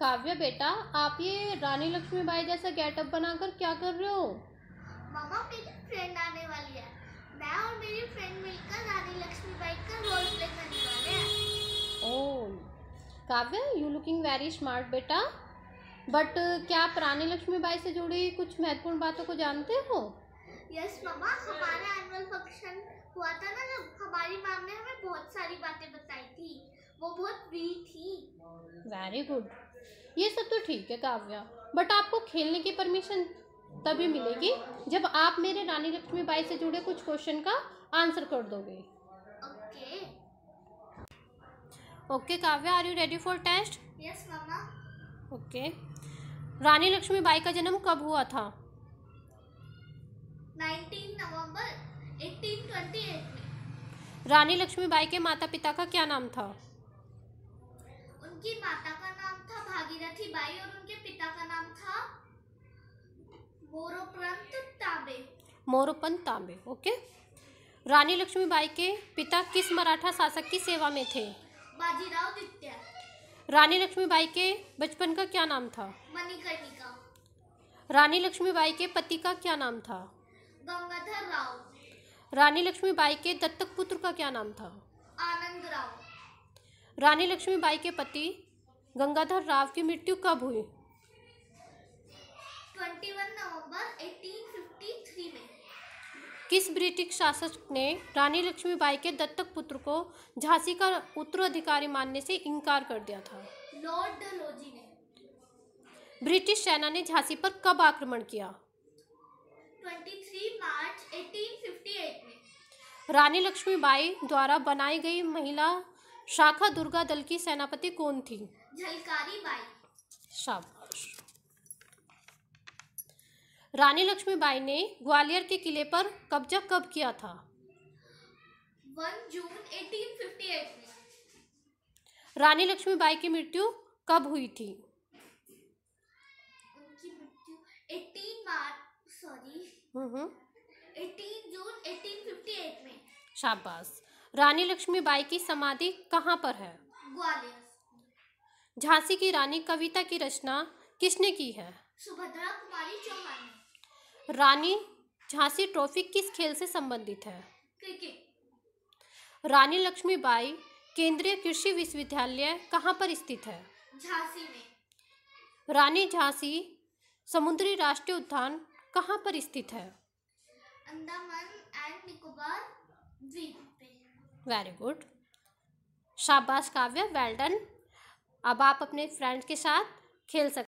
काव्या बेटा आप ये रानी लक्ष्मी बाई जैसा गेटअप बनाकर क्या कर रहे हो मामा मेरी फ्रेंड आने वाली है मैं और मेरी फ्रेंड मिलकर रानी का रोल प्ले करने वाले हैं Kavya you looking very smart बेटा बट क्या आप रानी बाई से जुड़ी कुछ महत्वपूर्ण बातों को जानते हो यस मामा हमारा एनुअल फंक्शन हुआ था ना जब हमारी मैम ने हमें बहुत सारी बातें बताई थी वो बहुत वीक थी वेरी गुड ये सब तो ठीक है काव्या बट आपको खेलने की परमिशन तभी मिलेगी जब आप मेरे रानी लक्ष्मी बाई से जुड़े कुछ क्वेश्चन का आंसर कर दोगे okay okay Kavya are you ready for test yes मामा ओके रानी लक्ष्मी बाई का जन्म कब हुआ था 19 नवंबर 1828 में रानी बाई के माता पिता का क्या नाम था उनकी माता का नाम था भागीरथी बाई और उनके पिता का नाम था मोरोपंत तांबे मोरोपंत तांबे ओके रानी लक्ष्मीबाई के पिता किस मराठा शासक की सेवा में थे बाजीराव द्वितीय रानी लक्ष्मीबाई के बचपन का क्या नाम था मणिकर्णिका रानी लक्ष्मीबाई के पति का क्या नाम था गंगाधर राव रानी लक्ष्मीबाई के दत्तक पुत्र का क्या नाम था आनंद राव रानी लक्ष्मीबाई के पति गंगाधर राव की मृत्यु कब हुई 21 नवंबर 1853 में किस ब्रिटिश शासक ने रानी लक्ष्मीबाई के दत्तक पुत्र को झांसी का उत्तराधिकारी मानने से इनकार कर दिया था लॉर्ड डलहौजी ने ब्रिटिश सेना ने झांसी पर कब आक्रमण किया 23 मार्च 1858 में रानी लक्ष्मीबाई द्वारा बनाई गई महिला शाखा दुर्गा दल की सेनापति कौन थी झलकारी बाई शाबाश रानी लक्ष्मीबाई ने ग्वालियर के किले पर कब्जा कब किया था 1 जून 1858 रानी लक्ष्मीबाई की मृत्यु कब हुई थी उनकी मृत्यु 18 मार्च सॉरी 18 हम्म। जून 1858 में शाबाश रानी लक्ष्मीबाई की समाधि कहाँ पर है झांसी की रानी कविता की रचना किसने की है सुभद्रा कुमारी चौहान रानी झांसी ट्रॉफी किस खेल से संबंधित है क्रिकेट रानी लक्ष्मीबाई केंद्रीय कृषि विश्वविद्यालय कहाँ पर स्थित है झांसी में रानी झांसी समुद्री राष्ट्रीय उद्यान कहाँ पर स्थित है अंडमान एंड निकोबार द्वीप पे वेरी गुड शाबाश काव्य वेल डन अब आप अपने फ्रेंड के साथ खेल सकते